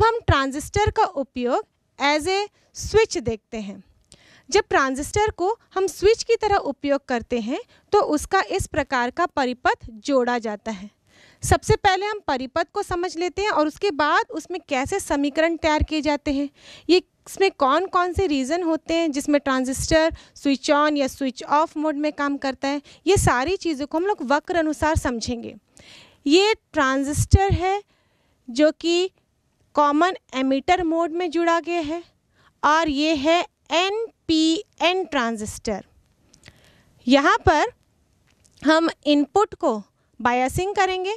अब हम ट्रांजिस्टर का उपयोग एज ए स्विच देखते हैं जब ट्रांजिस्टर को हम स्विच की तरह उपयोग करते हैं तो उसका इस प्रकार का परिपथ जोड़ा जाता है सबसे पहले हम परिपथ को समझ लेते हैं और उसके बाद उसमें कैसे समीकरण तैयार किए जाते हैं ये इसमें कौन कौन से रीज़न होते हैं जिसमें ट्रांजिस्टर स्विच ऑन या स्विच ऑफ मोड में काम करता है ये सारी चीज़ों को हम लोग वक्र अनुसार समझेंगे ये ट्रांजिस्टर है जो कि कॉमन एमिटर मोड में जुड़ा गया है और ये है एन पी एन ट्रांजिस्टर यहाँ पर हम इनपुट को बायसिंग करेंगे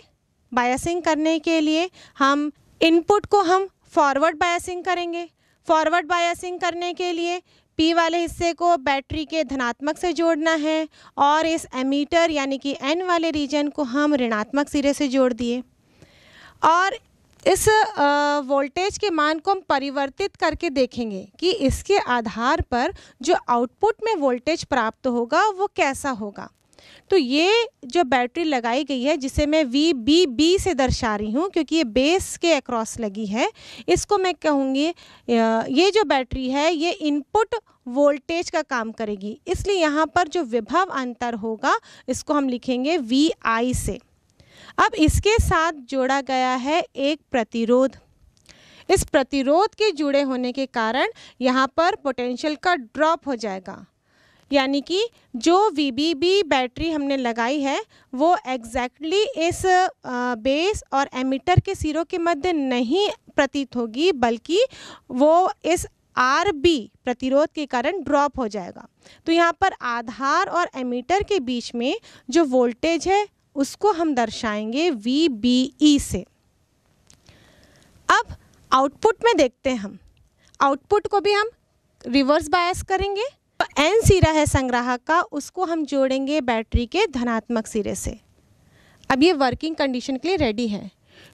बायसिंग करने के लिए हम इनपुट को हम फॉरवर्ड बायसिंग करेंगे फॉरवर्ड बायसिंग करने के लिए पी वाले हिस्से को बैटरी के धनात्मक से जोड़ना है और इस एमीटर यानी कि एन वाले रीजन को हम ऋणात्मक सिरे से जोड़ दिए और इस वोल्टेज के मान को हम परिवर्तित करके देखेंगे कि इसके आधार पर जो आउटपुट में वोल्टेज प्राप्त होगा वो कैसा होगा तो ये जो बैटरी लगाई गई है जिसे मैं वी बी बी से दर्शा रही हूँ क्योंकि ये बेस के अक्रॉस लगी है इसको मैं कहूँगी ये जो बैटरी है ये इनपुट वोल्टेज का काम करेगी इसलिए यहाँ पर जो विभव अंतर होगा इसको हम लिखेंगे वी आई से अब इसके साथ जोड़ा गया है एक प्रतिरोध इस प्रतिरोध के जुड़े होने के कारण यहाँ पर पोटेंशियल का ड्रॉप हो जाएगा यानी कि जो वी बैटरी हमने लगाई है वो एग्जैक्टली exactly इस बेस और एमीटर के सिरों के मध्य नहीं प्रतीत होगी बल्कि वो इस आर बी प्रतिरोध के कारण ड्रॉप हो जाएगा तो यहाँ पर आधार और एमीटर के बीच में जो वोल्टेज है उसको हम दर्शाएंगे वी बी ई से अब आउटपुट में देखते हैं हम आउटपुट को भी हम रिवर्स बायस करेंगे तो एन सिरा है संग्राहक का उसको हम जोड़ेंगे बैटरी के धनात्मक सिरे से अब ये वर्किंग कंडीशन के लिए रेडी है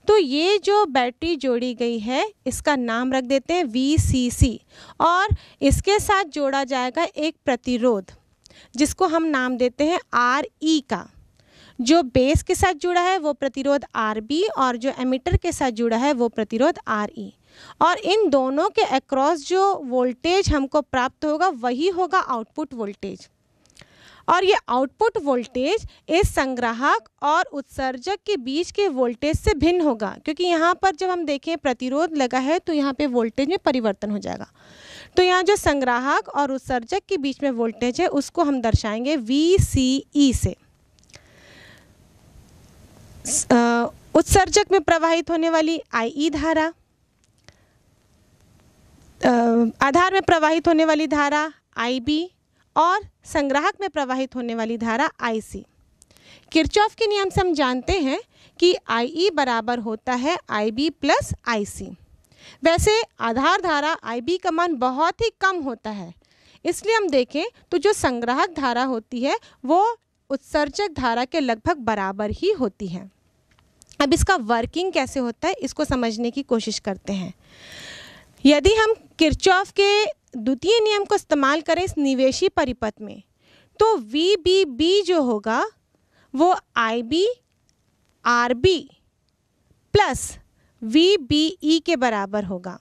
तो ये जो बैटरी जोड़ी गई है इसका नाम रख देते हैं वी और इसके साथ जोड़ा जाएगा एक प्रतिरोध जिसको हम नाम देते हैं आर ई e का जो बेस के साथ जुड़ा है वो प्रतिरोध आर बी और जो एमिटर के साथ जुड़ा है वो प्रतिरोध आर ई और इन दोनों के अक्रॉस जो वोल्टेज हमको प्राप्त होगा वही होगा आउटपुट वोल्टेज और ये आउटपुट वोल्टेज इस संग्राहक और उत्सर्जक के बीच के वोल्टेज से भिन्न होगा क्योंकि यहाँ पर जब हम देखें प्रतिरोध लगा है तो यहाँ पे वोल्टेज में परिवर्तन हो जाएगा तो यहाँ जो संग्राहक और उत्सर्जक के बीच में वोल्टेज है उसको हम दर्शाएंगे वी सी ई से उत्सर्जक में प्रवाहित होने वाली आई e धारा आधार में प्रवाहित होने वाली धारा बी और संग्राहक में प्रवाहित होने वाली धारा आई सी किरचॉफ के नियम से हम जानते हैं कि ई e बराबर होता है आई बी प्लस सी वैसे आधार धारा बी का मान बहुत ही कम होता है इसलिए हम देखें तो जो संग्राहक धारा होती है वो उत्सर्जक धारा के लगभग बराबर ही होती है अब इसका वर्किंग कैसे होता है इसको समझने की कोशिश करते हैं यदि हम किरचॉफ के द्वितीय नियम को इस्तेमाल करें इस निवेशी परिपथ में तो वी बी बी जो होगा वो I B R B plus V B E के बराबर होगा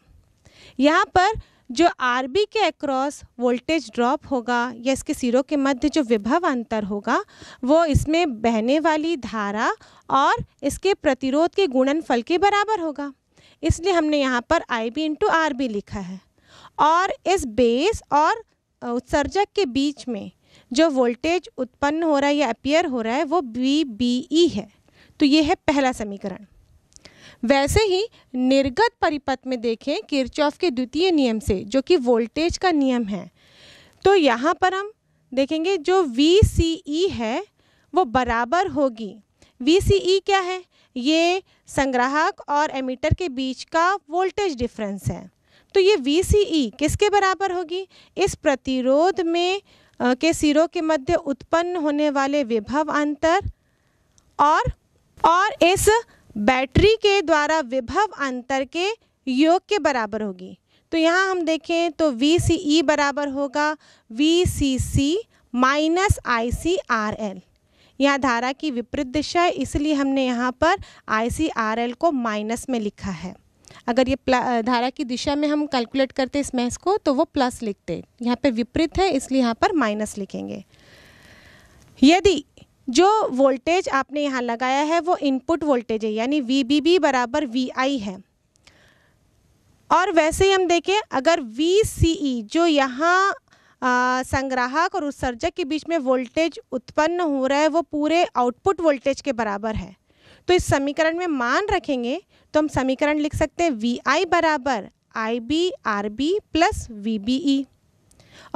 यहाँ पर जो आर के अक्रॉस वोल्टेज ड्रॉप होगा या इसके सिरों के मध्य जो विभव अंतर होगा वो इसमें बहने वाली धारा और इसके प्रतिरोध के गुणनफल के बराबर होगा इसलिए हमने यहाँ पर I B into R B लिखा है और इस बेस और उत्सर्जक के बीच में जो वोल्टेज उत्पन्न हो रहा है या अपियर हो रहा है वो बी बी ई है तो ये है पहला समीकरण वैसे ही निर्गत परिपथ में देखें किरचॉफ के द्वितीय नियम से जो कि वोल्टेज का नियम है तो यहाँ पर हम देखेंगे जो वी सी ई है वो बराबर होगी वी सी ई क्या है ये संग्राहक और एमीटर के बीच का वोल्टेज डिफरेंस है तो ये वी सी ई किसके बराबर होगी इस प्रतिरोध में आ, के सिरों के मध्य उत्पन्न होने वाले विभव अंतर और और इस बैटरी के द्वारा विभव अंतर के योग के बराबर होगी तो यहाँ हम देखें तो वी सी ई बराबर होगा V C C minus I C R L यहाँ धारा की विपरीत दिशा है इसलिए हमने यहाँ पर आई सी आर एल को माइनस में लिखा है अगर ये धारा की दिशा में हम कैलकुलेट करते इस मैस को तो वो प्लस लिखते यहाँ पे विपरीत है इसलिए यहाँ पर माइनस लिखेंगे यदि जो वोल्टेज आपने यहाँ लगाया है वो इनपुट वोल्टेज है यानी वी बी बी बराबर वी आई है और वैसे ही हम देखें अगर वी सी ई जो यहाँ संग्राहक और उत्सर्जक के बीच में वोल्टेज उत्पन्न हो रहा है वो पूरे आउटपुट वोल्टेज के बराबर है तो इस समीकरण में मान रखेंगे तो हम समीकरण लिख सकते हैं वी आई बराबर I B R B plus V B E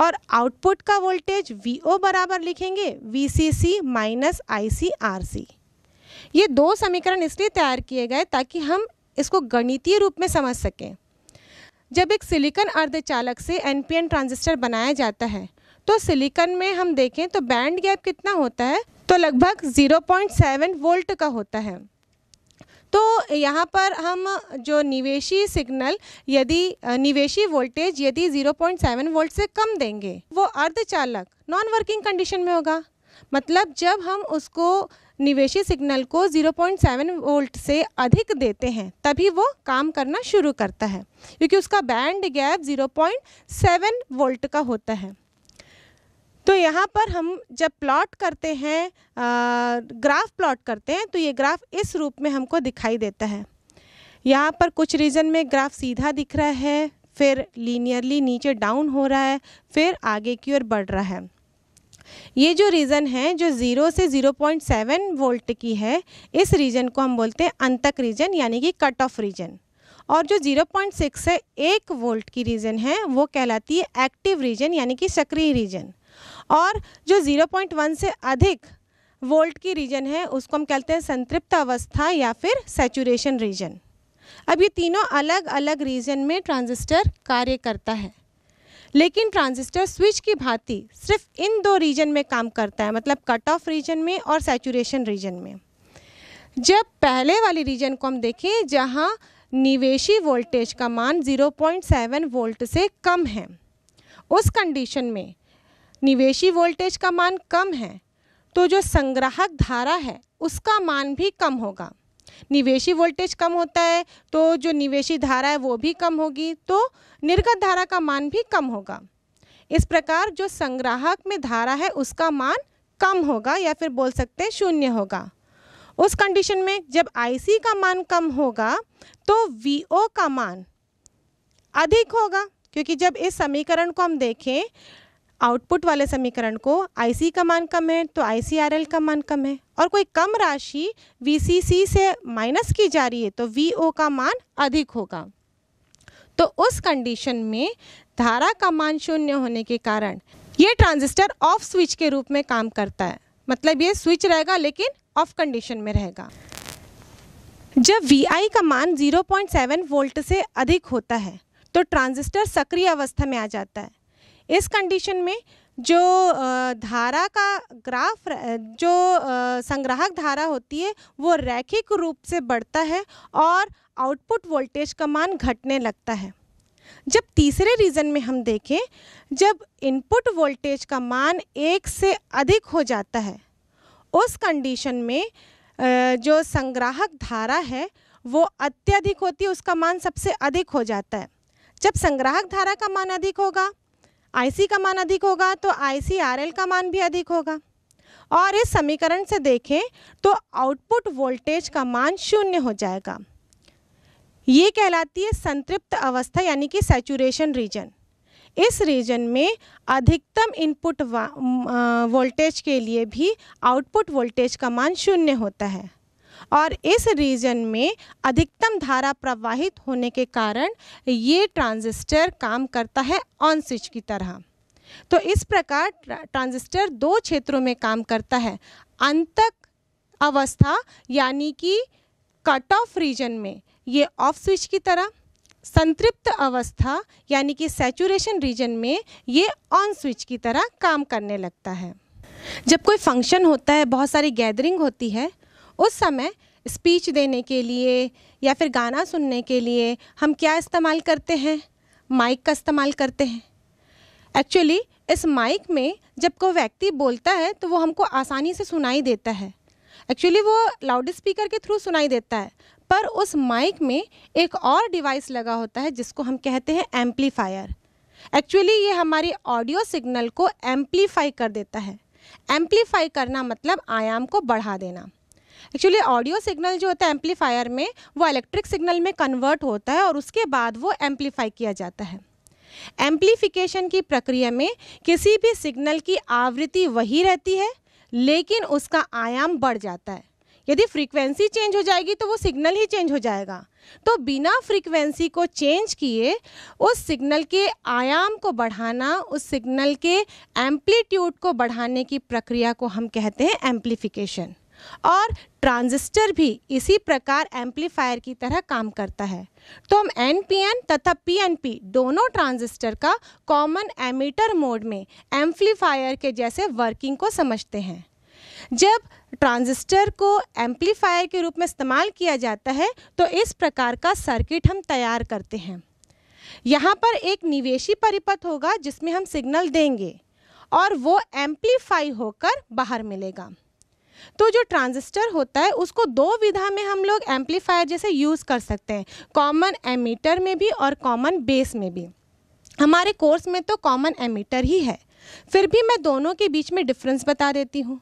और आउटपुट का वोल्टेज वी ओ बराबर लिखेंगे V C C minus I C R C ये दो समीकरण इसलिए तैयार किए गए ताकि हम इसको गणितीय रूप में समझ सकें जब एक सिलिकन अर्धचालक से एनपीएन ट्रांजिस्टर बनाया जाता है तो सिलिकन में हम देखें तो बैंड गैप कितना होता है तो लगभग 0.7 वोल्ट का होता है तो यहाँ पर हम जो निवेशी सिग्नल यदि निवेशी वोल्टेज यदि 0.7 वोल्ट से कम देंगे वो अर्धचालक नॉन वर्किंग कंडीशन में होगा मतलब जब हम उसको निवेशी सिग्नल को 0.7 वोल्ट से अधिक देते हैं तभी वो काम करना शुरू करता है क्योंकि उसका बैंड गैप 0.7 वोल्ट का होता है तो यहाँ पर हम जब प्लॉट करते हैं ग्राफ प्लॉट करते हैं तो ये ग्राफ इस रूप में हमको दिखाई देता है यहाँ पर कुछ रीजन में ग्राफ सीधा दिख रहा है फिर लीनियरली नीचे डाउन हो रहा है फिर आगे की ओर बढ़ रहा है ये जो रीजन है जो ज़ीरो से 0.7 वोल्ट की है इस रीजन को हम बोलते हैं अंतक रीजन यानी कि कट ऑफ रीजन और जो 0.6 से एक वोल्ट की रीजन है वो कहलाती है एक्टिव रीजन यानी कि सक्रिय रीजन और जो 0.1 से अधिक वोल्ट की रीजन है उसको हम कहते हैं संतृप्त अवस्था या फिर सेचुरेशन रीजन अब ये तीनों अलग अलग रीजन में ट्रांजिस्टर कार्य करता है लेकिन ट्रांजिस्टर स्विच की भांति सिर्फ इन दो रीजन में काम करता है मतलब कट ऑफ रीजन में और सेचुरेशन रीजन में जब पहले वाली रीजन को हम देखें जहाँ निवेशी वोल्टेज का मान 0.7 वोल्ट से कम है उस कंडीशन में निवेशी वोल्टेज का मान कम है तो जो संग्राहक धारा है उसका मान भी कम होगा निवेशी वोल्टेज कम होता है तो जो निवेशी धारा है वो भी कम होगी तो निर्गत धारा का मान भी कम होगा इस प्रकार जो संग्राहक में धारा है उसका मान कम होगा या फिर बोल सकते हैं शून्य होगा उस कंडीशन में जब आईसी का मान कम होगा तो VO का मान अधिक होगा क्योंकि जब इस समीकरण को हम देखें आउटपुट वाले समीकरण को आई का मान कम है तो आई का मान कम है और कोई कम राशि वी से माइनस की जा रही है तो वी का मान अधिक होगा तो उस कंडीशन में धारा का मान शून्य होने के कारण ये ट्रांजिस्टर ऑफ स्विच के रूप में काम करता है मतलब ये स्विच रहेगा लेकिन ऑफ कंडीशन में रहेगा जब वी का मान 0.7 वोल्ट से अधिक होता है तो ट्रांजिस्टर सक्रिय अवस्था में आ जाता है इस कंडीशन में जो धारा का ग्राफ जो संग्राहक धारा होती है वो रैखिक रूप से बढ़ता है और आउटपुट वोल्टेज का मान घटने लगता है जब तीसरे रीज़न में हम देखें जब इनपुट वोल्टेज का मान एक से अधिक हो जाता है उस कंडीशन में जो संग्राहक धारा है वो अत्यधिक होती है उसका मान सबसे अधिक हो जाता है जब संग्राहक धारा का मान अधिक होगा आई का मान अधिक होगा तो आई का मान भी अधिक होगा और इस समीकरण से देखें तो आउटपुट वोल्टेज का मान शून्य हो जाएगा ये कहलाती है संतृप्त अवस्था यानी कि सेचुरेशन रीजन इस रीजन में अधिकतम इनपुट वोल्टेज के लिए भी आउटपुट वोल्टेज का मान शून्य होता है और इस रीजन में अधिकतम धारा प्रवाहित होने के कारण ये ट्रांजिस्टर काम करता है ऑन स्विच की तरह तो इस प्रकार ट्रांजिस्टर दो क्षेत्रों में काम करता है अंतक अवस्था यानी कि कट ऑफ रीजन में ये ऑफ स्विच की तरह संतृप्त अवस्था यानी कि सैचुरेशन रीजन में ये ऑन स्विच की तरह काम करने लगता है जब कोई फंक्शन होता है बहुत सारी गैदरिंग होती है उस समय स्पीच देने के लिए या फिर गाना सुनने के लिए हम क्या इस्तेमाल करते हैं माइक का इस्तेमाल करते हैं एक्चुअली इस माइक में जब कोई व्यक्ति बोलता है तो वो हमको आसानी से सुनाई देता है एक्चुअली वो लाउड स्पीकर के थ्रू सुनाई देता है पर उस माइक में एक और डिवाइस लगा होता है जिसको हम कहते हैं एम्पलीफायर एक्चुअली ये हमारे ऑडियो सिग्नल को एम्पलीफाई कर देता है एम्पलीफाई करना मतलब आयाम को बढ़ा देना एक्चुअली ऑडियो सिग्नल जो होता है एम्पलीफायर में वो इलेक्ट्रिक सिग्नल में कन्वर्ट होता है और उसके बाद वो एम्पलीफाई किया जाता है एम्पलीफिकेशन की प्रक्रिया में किसी भी सिग्नल की आवृत्ति वही रहती है लेकिन उसका आयाम बढ़ जाता है यदि फ्रीक्वेंसी चेंज हो जाएगी तो वो सिग्नल ही चेंज हो जाएगा तो बिना फ्रीक्वेंसी को चेंज किए उस सिग्नल के आयाम को बढ़ाना उस सिग्नल के एम्पलीट्यूड को बढ़ाने की प्रक्रिया को हम कहते हैं एम्पलीफिकेशन और ट्रांजिस्टर भी इसी प्रकार एम्पलीफायर की तरह काम करता है तो हम एन तथा पी दोनों ट्रांजिस्टर का कॉमन एमीटर मोड में एम्पलीफायर के जैसे वर्किंग को समझते हैं जब ट्रांजिस्टर को एम्पलीफायर के रूप में इस्तेमाल किया जाता है तो इस प्रकार का सर्किट हम तैयार करते हैं यहाँ पर एक निवेशी परिपथ होगा जिसमें हम सिग्नल देंगे और वो एम्पलीफाई होकर बाहर मिलेगा तो जो ट्रांजिस्टर होता है उसको दो विधा में हम लोग एम्पलीफायर जैसे यूज़ कर सकते हैं कॉमन एमीटर में भी और कॉमन बेस में भी हमारे कोर्स में तो कॉमन एमीटर ही है फिर भी मैं दोनों के बीच में डिफरेंस बता देती हूँ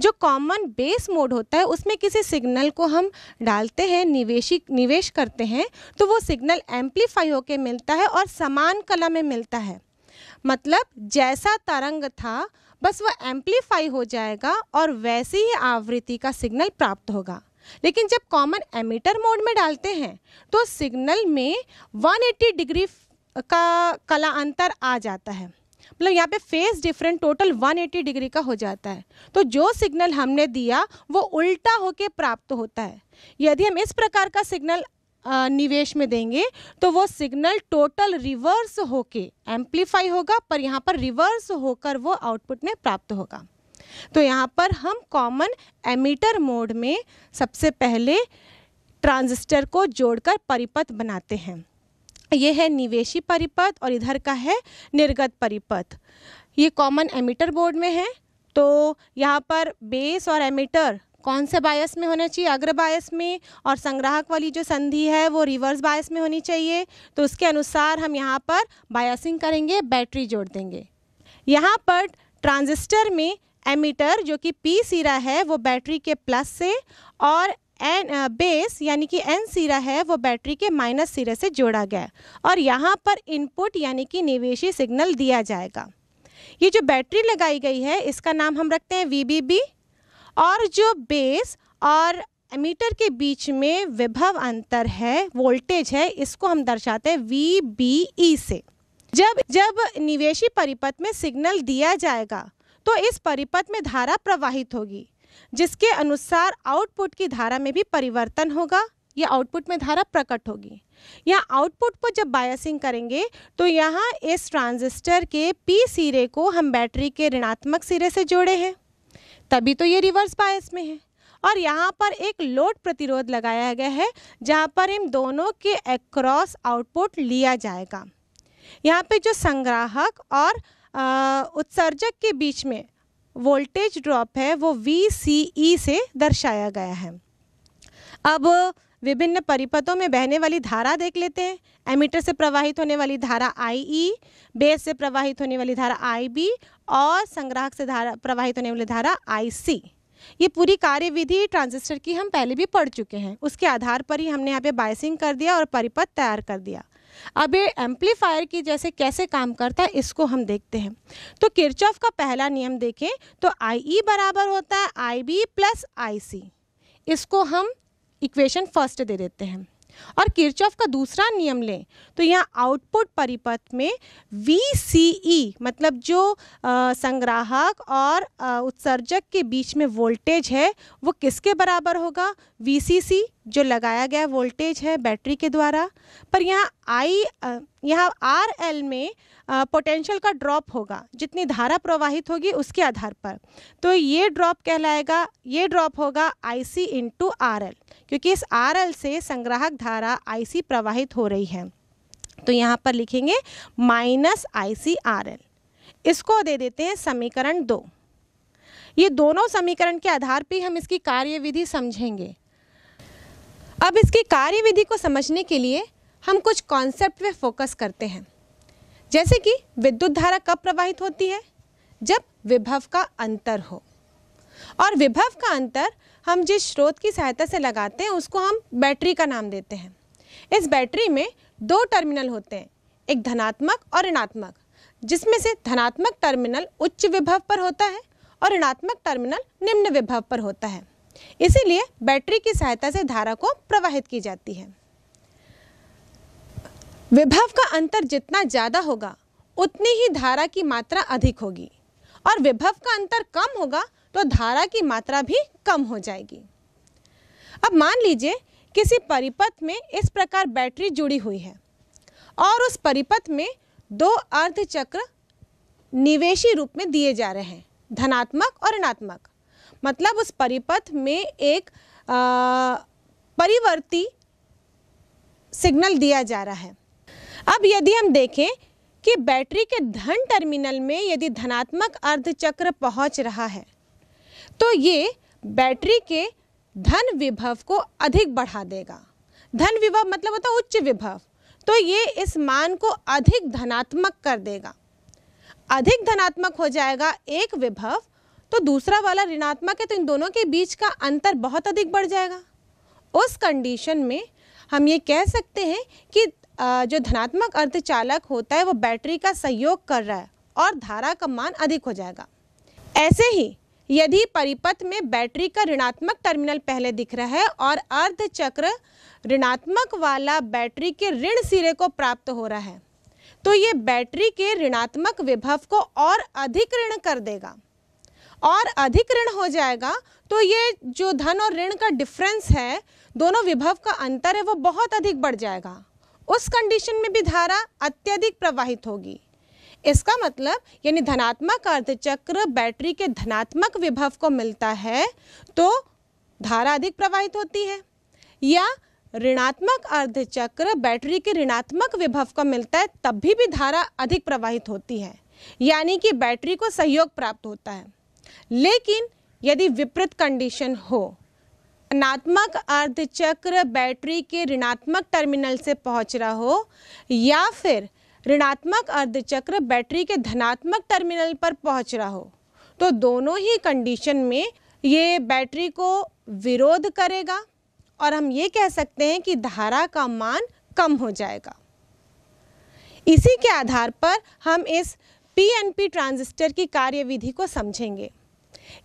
जो कॉमन बेस मोड होता है उसमें किसी सिग्नल को हम डालते हैं निवेशी निवेश करते हैं तो वो सिग्नल एम्पलीफाई होकर मिलता है और समान कला में मिलता है मतलब जैसा तरंग था बस वह एम्पलीफाई हो जाएगा और वैसी ही आवृत्ति का सिग्नल प्राप्त होगा लेकिन जब कॉमन एमीटर मोड में डालते हैं तो सिग्नल में 180 डिग्री का कला अंतर आ जाता है मतलब यहाँ पे फेस डिफरेंट टोटल 180 डिग्री का हो जाता है तो जो सिग्नल हमने दिया वो उल्टा होके प्राप्त होता है यदि हम इस प्रकार का सिग्नल निवेश में देंगे तो वो सिग्नल टोटल रिवर्स होके एम्पलीफाई होगा पर यहाँ पर रिवर्स होकर वो आउटपुट में प्राप्त होगा तो यहाँ पर हम कॉमन एमीटर मोड में सबसे पहले ट्रांजिस्टर को जोड़कर परिपथ बनाते हैं ये है निवेशी परिपथ और इधर का है निर्गत परिपथ ये कॉमन एमीटर बोर्ड में है तो यहाँ पर बेस और एमीटर कौन से बायस में होना चाहिए अग्र बायस में और संग्राहक वाली जो संधि है वो रिवर्स बायस में होनी चाहिए तो उसके अनुसार हम यहाँ पर बायसिंग करेंगे बैटरी जोड़ देंगे यहाँ पर ट्रांजिस्टर में एमीटर जो कि पी सीरा है वो बैटरी के प्लस से और एन बेस यानी कि एन सीरा है वो बैटरी के माइनस सीरे से जोड़ा गया और यहाँ पर इनपुट यानी कि निवेशी सिग्नल दिया जाएगा ये जो बैटरी लगाई गई है इसका नाम हम रखते हैं वी बी बी और जो बेस और मीटर के बीच में विभव अंतर है वोल्टेज है इसको हम दर्शाते हैं वी बी ई से जब जब निवेशी परिपथ में सिग्नल दिया जाएगा तो इस परिपथ में धारा प्रवाहित होगी जिसके अनुसार आउटपुट की धारा में भी परिवर्तन होगा या आउटपुट में धारा प्रकट होगी यहाँ आउटपुट को जब बायसिंग करेंगे तो यहाँ इस ट्रांजिस्टर के पी सिरे को हम बैटरी के ऋणात्मक सिरे से जोड़े हैं तभी तो ये रिवर्स बायस में है और यहाँ पर एक लोड प्रतिरोध लगाया गया है जहाँ पर इन दोनों के अक्रॉस आउटपुट लिया जाएगा यहाँ पे जो संग्राहक और आ, उत्सर्जक के बीच में वोल्टेज ड्रॉप है वो वी सी ई से दर्शाया गया है अब विभिन्न परिपथों में बहने वाली धारा देख लेते हैं एमीटर से प्रवाहित होने वाली धारा आई ई e, बेस से प्रवाहित होने वाली धारा आई बी और संग्राहक से धारा प्रवाहित होने वाली धारा आई सी ये पूरी कार्यविधि ट्रांजिस्टर की हम पहले भी पढ़ चुके हैं उसके आधार पर ही हमने यहाँ पे बायसिंग कर दिया और परिपथ तैयार कर दिया अब ये एम्पलीफायर की जैसे कैसे काम करता है इसको हम देखते हैं तो किरचॉफ का पहला नियम देखें तो आई ई e बराबर होता है आई बी प्लस आई सी इसको हम इक्वेशन फर्स्ट दे देते हैं और किरचॉफ का दूसरा नियम लें तो यहाँ आउटपुट परिपथ में वी सी ई मतलब जो संग्राहक और उत्सर्जक के बीच में वोल्टेज है वो किसके बराबर होगा वी सी सी जो लगाया गया वोल्टेज है बैटरी के द्वारा पर यहाँ आई यहाँ आर एल में पोटेंशियल का ड्रॉप होगा जितनी धारा प्रवाहित होगी उसके आधार पर तो ये ड्रॉप कहलाएगा ये ड्रॉप होगा I C into R L क्योंकि इस आर एल से संग्राहक धारा आई सी प्रवाहित हो रही है तो यहाँ पर लिखेंगे minus I C R L इसको दे देते हैं समीकरण दो ये दोनों समीकरण के आधार पर हम इसकी कार्यविधि समझेंगे अब इसकी कार्यविधि को समझने के लिए हम कुछ कॉन्सेप्ट पे फोकस करते हैं जैसे कि विद्युत धारा कब प्रवाहित होती है जब विभव का अंतर हो और विभव का अंतर हम जिस स्रोत की सहायता से लगाते हैं उसको हम बैटरी का नाम देते हैं इस बैटरी में दो टर्मिनल होते हैं एक धनात्मक और ऋणात्मक जिसमें से धनात्मक टर्मिनल उच्च विभव पर होता है और ऋणात्मक टर्मिनल निम्न विभव पर होता है इसीलिए बैटरी की सहायता से धारा को प्रवाहित की जाती है विभव का अंतर जितना ज़्यादा होगा उतनी ही धारा की मात्रा अधिक होगी और विभव का अंतर कम होगा तो धारा की मात्रा भी कम हो जाएगी अब मान लीजिए किसी परिपथ में इस प्रकार बैटरी जुड़ी हुई है और उस परिपथ में दो अर्धचक्र निवेशी रूप में दिए जा रहे हैं धनात्मक और ऋणात्मक मतलब उस परिपथ में एक आ, परिवर्ती सिग्नल दिया जा रहा है अब यदि हम देखें कि बैटरी के धन टर्मिनल में यदि धनात्मक अर्धचक्र पहुंच रहा है तो ये बैटरी के धन विभव को अधिक बढ़ा देगा धन विभव मतलब होता है उच्च विभव तो ये इस मान को अधिक धनात्मक कर देगा अधिक धनात्मक हो जाएगा एक विभव तो दूसरा वाला ऋणात्मक है तो इन दोनों के बीच का अंतर बहुत अधिक बढ़ जाएगा उस कंडीशन में हम ये कह सकते हैं कि जो धनात्मक अर्धचालक होता है वो बैटरी का सहयोग कर रहा है और धारा का मान अधिक हो जाएगा ऐसे ही यदि परिपथ में बैटरी का ऋणात्मक टर्मिनल पहले दिख रहा है और अर्धचक्र ऋणात्मक वाला बैटरी के ऋण सिरे को प्राप्त हो रहा है तो ये बैटरी के ऋणात्मक विभव को और अधिक ऋण कर देगा और अधिक ऋण हो जाएगा तो ये जो धन और ऋण का डिफरेंस है दोनों विभव का अंतर है वो बहुत अधिक बढ़ जाएगा उस कंडीशन में भी धारा अत्यधिक प्रवाहित होगी इसका मतलब यानी धनात्मक अर्धचक्र बैटरी के धनात्मक विभव को मिलता है तो धारा अधिक प्रवाहित होती है या ऋणात्मक अर्धचक्र बैटरी के ऋणात्मक विभव को मिलता है तब भी, भी धारा अधिक प्रवाहित होती है यानी कि बैटरी को सहयोग प्राप्त होता है लेकिन यदि विपरीत कंडीशन हो अनात्मक अर्धचक्र बैटरी के ऋणात्मक टर्मिनल से पहुंच रहा हो या फिर ऋणात्मक अर्धचक्र बैटरी के धनात्मक टर्मिनल पर पहुंच रहा हो तो दोनों ही कंडीशन में ये बैटरी को विरोध करेगा और हम ये कह सकते हैं कि धारा का मान कम हो जाएगा इसी के आधार पर हम इस पीएनपी ट्रांजिस्टर की कार्यविधि को समझेंगे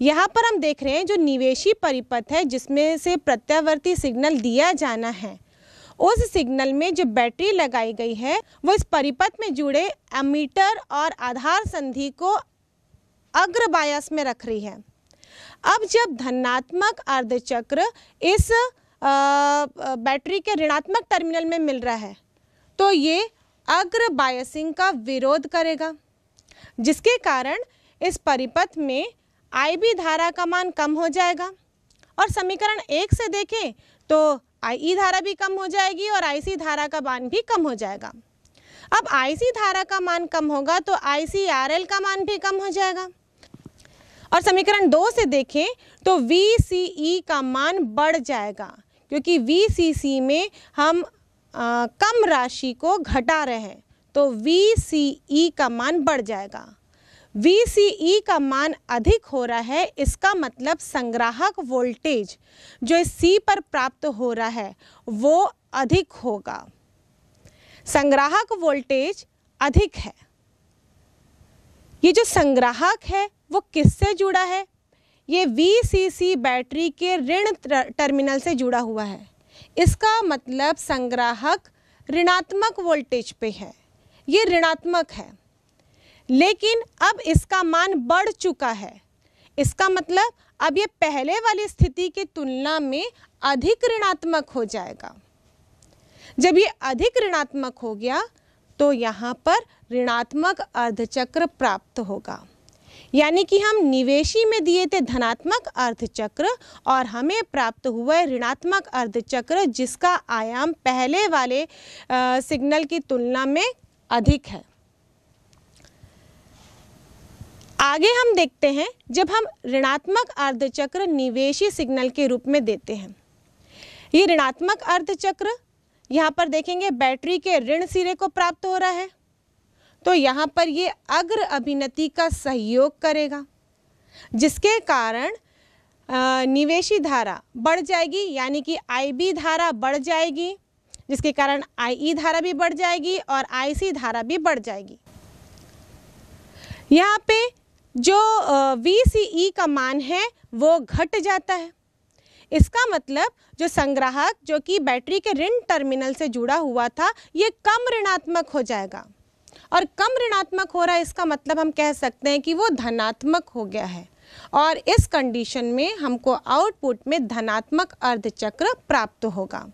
यहाँ पर हम देख रहे हैं जो निवेशी परिपथ है जिसमें से प्रत्यावर्ती सिग्नल दिया जाना है उस सिग्नल में जो बैटरी लगाई गई है वो इस परिपथ में जुड़े अमीटर और आधार संधि को अग्रबायस में रख रही है अब जब धनात्मक अर्धचक्र इस आ, बैटरी के ऋणात्मक टर्मिनल में मिल रहा है तो ये अग्र बायसिंग का विरोध करेगा जिसके कारण इस परिपथ में आई बी धारा का मान कम हो जाएगा और समीकरण एक से देखें तो आई ई धारा भी कम हो जाएगी और आई सी धारा का मान भी कम हो जाएगा अब आई सी धारा का मान कम होगा तो आई सी आर एल का मान भी कम हो जाएगा और समीकरण दो से देखें तो वी सी ई का मान बढ़ जाएगा क्योंकि वी सी सी में हम आ, कम राशि को घटा रहे हैं तो वी सी ई का मान बढ़ जाएगा वी e का मान अधिक हो रहा है इसका मतलब संग्राहक वोल्टेज जो इस सी पर प्राप्त हो रहा है वो अधिक होगा संग्राहक वोल्टेज अधिक है ये जो संग्राहक है वो किससे जुड़ा है ये वी बैटरी के ऋण टर्मिनल से जुड़ा हुआ है इसका मतलब संग्राहक ऋणात्मक वोल्टेज पे है ये ऋणात्मक है लेकिन अब इसका मान बढ़ चुका है इसका मतलब अब ये पहले वाली स्थिति की तुलना में अधिक ऋणात्मक हो जाएगा जब ये अधिक ऋणात्मक हो गया तो यहाँ पर ऋणात्मक अर्धचक्र प्राप्त होगा यानी कि हम निवेशी में दिए थे धनात्मक अर्धचक्र और हमें प्राप्त हुआ ऋणात्मक अर्धचक्र जिसका आयाम पहले वाले आ, सिग्नल की तुलना में अधिक है आगे हम देखते हैं जब हम ऋणात्मक अर्धचक्र निवेशी सिग्नल के रूप में देते हैं ये ऋणात्मक अर्धचक्र यहाँ पर देखेंगे बैटरी के ऋण सिरे को प्राप्त हो रहा है तो यहाँ पर ये अग्र अभिनति का सहयोग करेगा जिसके कारण निवेशी धारा बढ़ जाएगी यानी कि आईबी धारा बढ़ जाएगी जिसके कारण आईई e धारा भी बढ़ जाएगी और आईसी धारा भी बढ़ जाएगी यहाँ पे जो वी सी ई का मान है वो घट जाता है इसका मतलब जो संग्राहक जो कि बैटरी के ऋण टर्मिनल से जुड़ा हुआ था ये कम ऋणात्मक हो जाएगा और कम ऋणात्मक हो रहा है इसका मतलब हम कह सकते हैं कि वो धनात्मक हो गया है और इस कंडीशन में हमको आउटपुट में धनात्मक अर्धचक्र प्राप्त होगा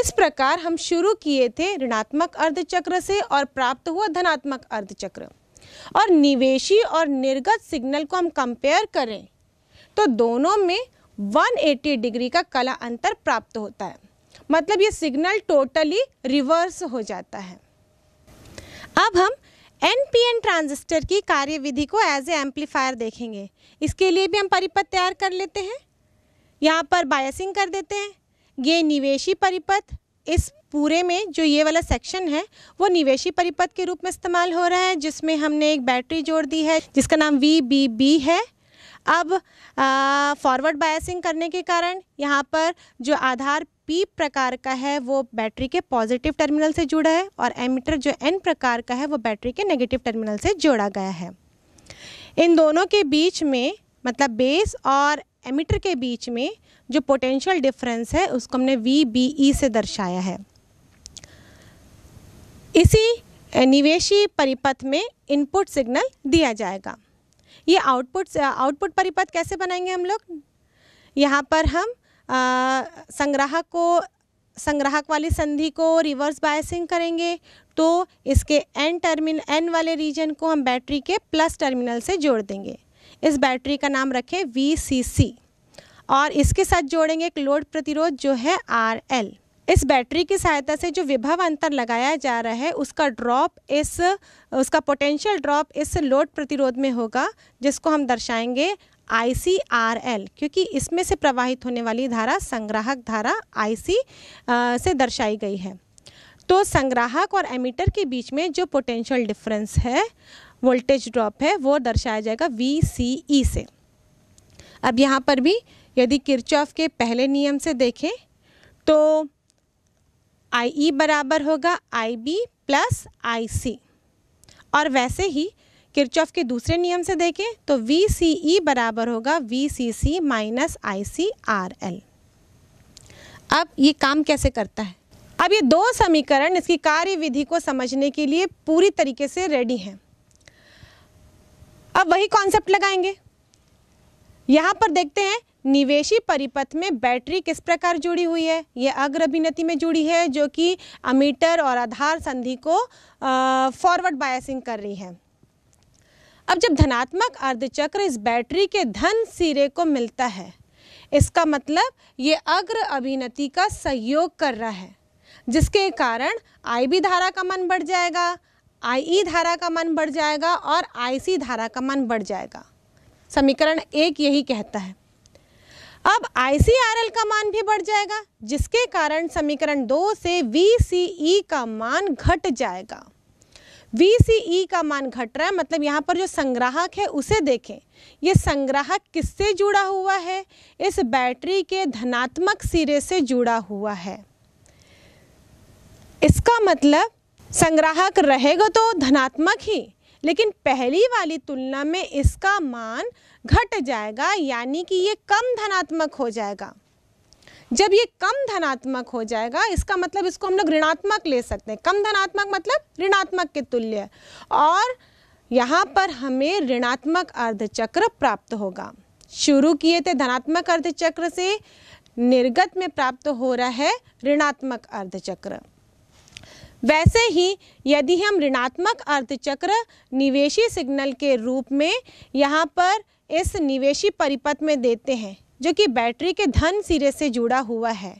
इस प्रकार हम शुरू किए थे ऋणात्मक अर्धचक्र से और प्राप्त हुआ धनात्मक अर्धचक्र और निवेशी और निर्गत सिग्नल को हम कंपेयर करें तो दोनों में 180 डिग्री का कला अंतर प्राप्त होता है मतलब ये सिग्नल टोटली रिवर्स हो जाता है अब हम एन पी एन ट्रांजिस्टर की कार्यविधि को एज ए एम्पलीफायर देखेंगे इसके लिए भी हम परिपथ तैयार कर लेते हैं यहाँ पर बायसिंग कर देते हैं ये निवेशी परिपथ इस पूरे में जो ये वाला सेक्शन है वो निवेशी परिपथ के रूप में इस्तेमाल हो रहा है जिसमें हमने एक बैटरी जोड़ दी है जिसका नाम वी बी बी है अब फॉरवर्ड बायसिंग करने के कारण यहाँ पर जो आधार पी प्रकार का है वो बैटरी के पॉजिटिव टर्मिनल से जुड़ा है और एमिटर जो एन प्रकार का है वो बैटरी के नेगेटिव टर्मिनल से जोड़ा गया है इन दोनों के बीच में मतलब बेस और एमीटर के बीच में जो पोटेंशियल डिफरेंस है उसको हमने वी बी ई से दर्शाया है इसी निवेशी परिपथ में इनपुट सिग्नल दिया जाएगा ये आउटपुट आउटपुट परिपथ कैसे बनाएंगे हम लोग यहाँ पर हम संग्राहक को संग्राहक वाली संधि को रिवर्स बायसिंग करेंगे तो इसके एन टर्मिन एन वाले रीजन को हम बैटरी के प्लस टर्मिनल से जोड़ देंगे इस बैटरी का नाम रखें वी और इसके साथ जोड़ेंगे एक लोड प्रतिरोध जो है आर एल इस बैटरी की सहायता से जो विभव अंतर लगाया जा रहा है उसका ड्रॉप इस उसका पोटेंशियल ड्रॉप इस लोड प्रतिरोध में होगा जिसको हम दर्शाएंगे आई सी आर एल क्योंकि इसमें से प्रवाहित होने वाली धारा संग्राहक धारा आई सी से दर्शाई गई है तो संग्राहक और एमीटर के बीच में जो पोटेंशियल डिफरेंस है वोल्टेज ड्रॉप है वो दर्शाया जाएगा वी सी ई से अब यहाँ पर भी यदि किरचॉफ के पहले नियम से देखें तो आई ई e बराबर होगा आई बी प्लस आई सी और वैसे ही किरचॉफ के दूसरे नियम से देखें तो वी सी ई बराबर होगा V C C minus I C R L अब ये काम कैसे करता है अब ये दो समीकरण इसकी कार्य विधि को समझने के लिए पूरी तरीके से रेडी हैं अब वही कॉन्सेप्ट लगाएंगे यहाँ पर देखते हैं निवेशी परिपथ में बैटरी किस प्रकार जुड़ी हुई है यह अग्र अभिनति में जुड़ी है जो कि अमीटर और आधार संधि को फॉरवर्ड बायसिंग कर रही है अब जब धनात्मक अर्धचक्र इस बैटरी के धन सिरे को मिलता है इसका मतलब ये अग्र अभिनति का सहयोग कर रहा है जिसके कारण आई बी धारा का मन बढ़ जाएगा आई ई e धारा का मन बढ़ जाएगा और आई सी धारा का मन बढ़ जाएगा समीकरण एक यही कहता है अब आई का मान भी बढ़ जाएगा जिसके कारण समीकरण दो से VCE का मान घट जाएगा VCE का मान घट रहा है मतलब यहाँ पर जो संग्राहक है उसे देखें ये संग्राहक किससे जुड़ा हुआ है इस बैटरी के धनात्मक सिरे से जुड़ा हुआ है इसका मतलब संग्राहक रहेगा तो धनात्मक ही लेकिन पहली वाली तुलना में इसका मान घट जाएगा यानी कि ये कम धनात्मक हो जाएगा जब ये कम धनात्मक हो जाएगा इसका मतलब इसको हम लोग ऋणात्मक ले सकते हैं कम धनात्मक मतलब ऋणात्मक के तुल्य और यहाँ पर हमें ऋणात्मक अर्धचक्र प्राप्त होगा शुरू किए थे धनात्मक अर्धचक्र से निर्गत में प्राप्त हो रहा है ऋणात्मक अर्धचक्र वैसे ही यदि हम ऋणात्मक अर्धचक्र निवेशी सिग्नल के रूप में यहाँ पर इस निवेशी परिपथ में देते हैं जो कि बैटरी के धन सिरे से जुड़ा हुआ है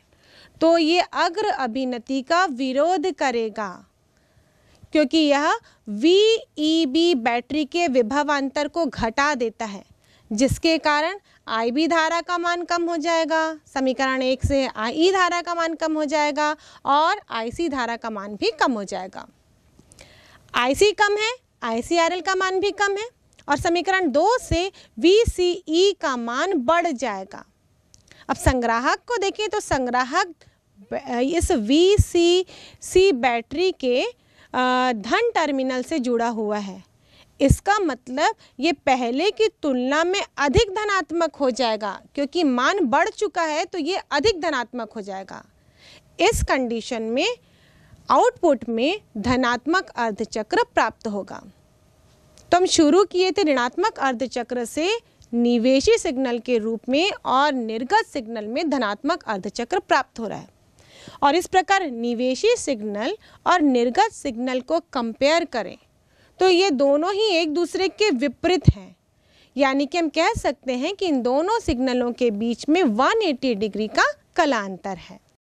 तो ये अग्र अभिनति का विरोध करेगा क्योंकि यह वी बैटरी के विभवांतर को घटा देता है जिसके कारण आई बी धारा का मान कम हो जाएगा समीकरण एक से आई e धारा का मान कम हो जाएगा और आई सी धारा का मान भी कम हो जाएगा आई सी कम है आई सी आर एल का मान भी कम है और समीकरण दो से वी सी ई का मान बढ़ जाएगा अब संग्राहक को देखें तो संग्राहक इस वी सी सी बैटरी के धन टर्मिनल से जुड़ा हुआ है इसका मतलब ये पहले की तुलना में अधिक धनात्मक हो जाएगा क्योंकि मान बढ़ चुका है तो ये अधिक धनात्मक हो जाएगा इस कंडीशन में आउटपुट में धनात्मक अर्धचक्र प्राप्त होगा तो हम शुरू किए थे ऋणात्मक अर्धचक्र से निवेशी सिग्नल के रूप में और निर्गत सिग्नल में धनात्मक अर्धचक्र प्राप्त हो रहा है और इस प्रकार निवेशी सिग्नल और निर्गत सिग्नल को कंपेयर करें तो ये दोनों ही एक दूसरे के विपरीत हैं यानी कि हम कह सकते हैं कि इन दोनों सिग्नलों के बीच में 180 डिग्री का कलांतर है